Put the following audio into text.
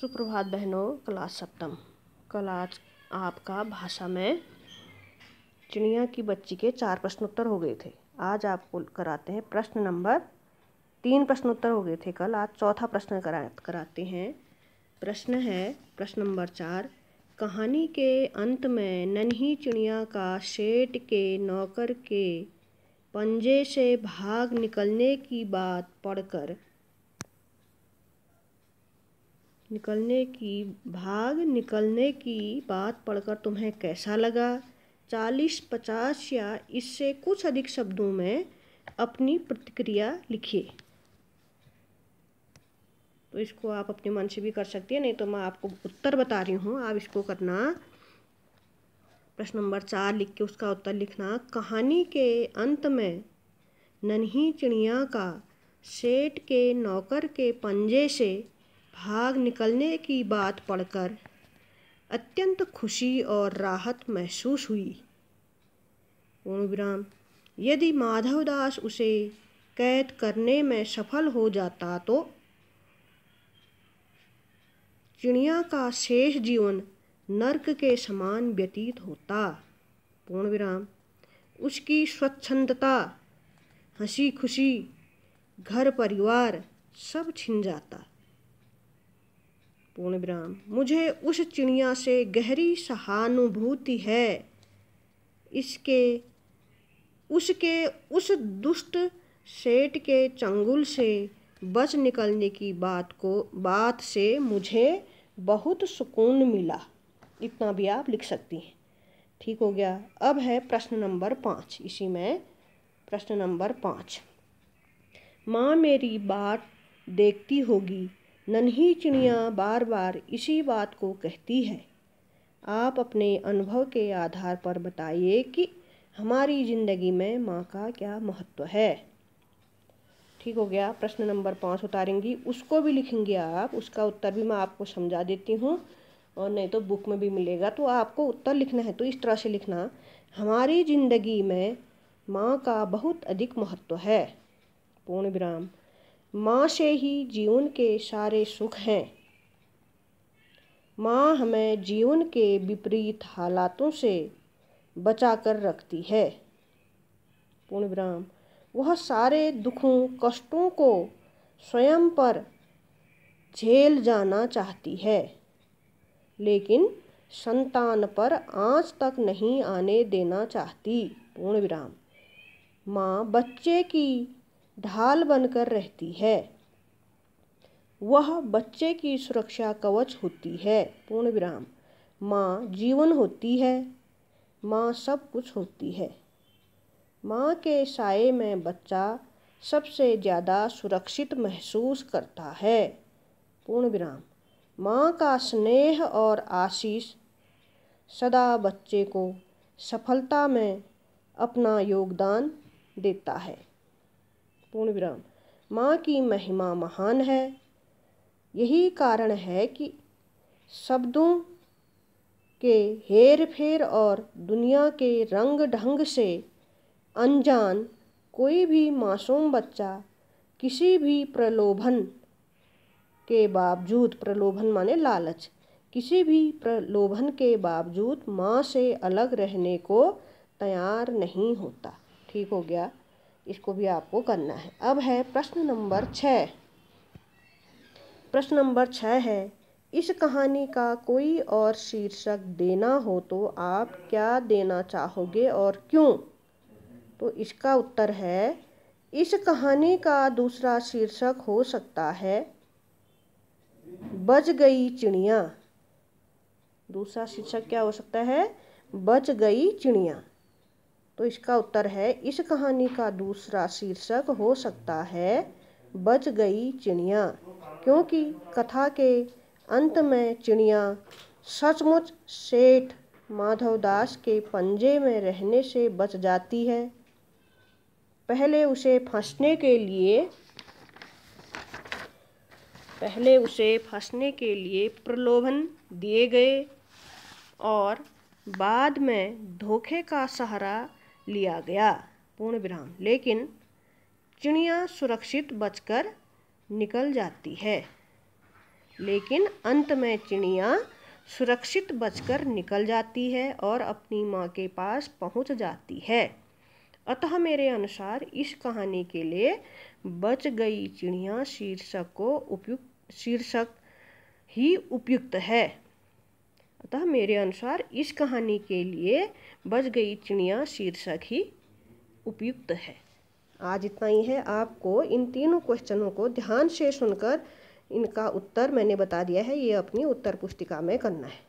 सुप्रभात बहनों क्लास सप्तम कल आज आपका भाषा में चिड़िया की बच्ची के चार प्रश्नोत्तर हो गए थे आज आपको कराते हैं प्रश्न नंबर तीन प्रश्नोत्तर हो गए थे कल आज चौथा प्रश्न करा कराते हैं प्रश्न है प्रश्न नंबर चार कहानी के अंत में नन्ही चिड़िया का शेठ के नौकर के पंजे से भाग निकलने की बात पढ़कर निकलने की भाग निकलने की बात पढ़कर तुम्हें कैसा लगा चालीस पचास या इससे कुछ अधिक शब्दों में अपनी प्रतिक्रिया लिखिए तो इसको आप अपने मन से भी कर सकती है नहीं तो मैं आपको उत्तर बता रही हूँ आप इसको करना प्रश्न नंबर चार लिख के उसका उत्तर लिखना कहानी के अंत में नन्ही चिड़िया का सेठ के नौकर के पंजे से भाग निकलने की बात पढ़कर अत्यंत खुशी और राहत महसूस हुई पूर्ण विराम यदि माधवदास उसे कैद करने में सफल हो जाता तो चिड़िया का शेष जीवन नरक के समान व्यतीत होता पूर्ण विराम उसकी स्वच्छंदता हंसी खुशी घर परिवार सब छिन जाता पूर्ण विराम मुझे उस चिड़िया से गहरी सहानुभूति है इसके उसके उस दुष्ट सेठ के चंगुल से बच निकलने की बात को बात से मुझे बहुत सुकून मिला इतना भी आप लिख सकती हैं ठीक हो गया अब है प्रश्न नंबर पाँच इसी में प्रश्न नंबर पाँच माँ मेरी बात देखती होगी नन्ही चिड़िया बार बार इसी बात को कहती है आप अपने अनुभव के आधार पर बताइए कि हमारी ज़िंदगी में माँ का क्या महत्व है ठीक हो गया प्रश्न नंबर पाँच उतारेंगी उसको भी लिखेंगे आप उसका उत्तर भी मैं आपको समझा देती हूँ और नहीं तो बुक में भी मिलेगा तो आपको उत्तर लिखना है तो इस तरह से लिखना हमारी ज़िंदगी में माँ का बहुत अधिक महत्व है पूर्ण विराम माँ से ही जीवन के सारे सुख हैं माँ हमें जीवन के विपरीत हालातों से बचा कर रखती है पूर्ण विराम वह सारे दुखों कष्टों को स्वयं पर झेल जाना चाहती है लेकिन संतान पर आंच तक नहीं आने देना चाहती पूर्ण विराम माँ बच्चे की ढाल बनकर रहती है वह बच्चे की सुरक्षा कवच होती है पूर्ण विराम माँ जीवन होती है माँ सब कुछ होती है माँ के साय में बच्चा सबसे ज़्यादा सुरक्षित महसूस करता है पूर्ण विराम माँ का स्नेह और आशीष सदा बच्चे को सफलता में अपना योगदान देता है पूर्ण विराम माँ की महिमा महान है यही कारण है कि शब्दों के हेर फेर और दुनिया के रंग ढंग से अनजान कोई भी मासूम बच्चा किसी भी प्रलोभन के बावजूद प्रलोभन माने लालच किसी भी प्रलोभन के बावजूद माँ से अलग रहने को तैयार नहीं होता ठीक हो गया इसको भी आपको करना है अब है प्रश्न नंबर छः प्रश्न नंबर छः है इस कहानी का कोई और शीर्षक देना हो तो आप क्या देना चाहोगे और क्यों तो इसका उत्तर है इस कहानी का दूसरा शीर्षक हो सकता है बज गई चिड़िया दूसरा शीर्षक क्या हो सकता है बच गई चिड़िया तो इसका उत्तर है इस कहानी का दूसरा शीर्षक हो सकता है बच गई चिड़िया क्योंकि कथा के अंत में चिड़िया सचमुच सेठ माधवदास के पंजे में रहने से बच जाती है पहले उसे फंसने के लिए पहले उसे फंसने के लिए प्रलोभन दिए गए और बाद में धोखे का सहारा लिया गया पूर्ण विराम लेकिन चिड़िया सुरक्षित बचकर निकल जाती है लेकिन अंत में चिड़िया सुरक्षित बचकर निकल जाती है और अपनी माँ के पास पहुँच जाती है अतः मेरे अनुसार इस कहानी के लिए बच गई चिड़िया शीर्षक को उपयुक्त शीर्षक ही उपयुक्त है अतः मेरे अनुसार इस कहानी के लिए बज गई चिड़िया शीर्षक ही उपयुक्त है आज इतना ही है आपको इन तीनों क्वेश्चनों को ध्यान से सुनकर इनका उत्तर मैंने बता दिया है ये अपनी उत्तर पुस्तिका में करना है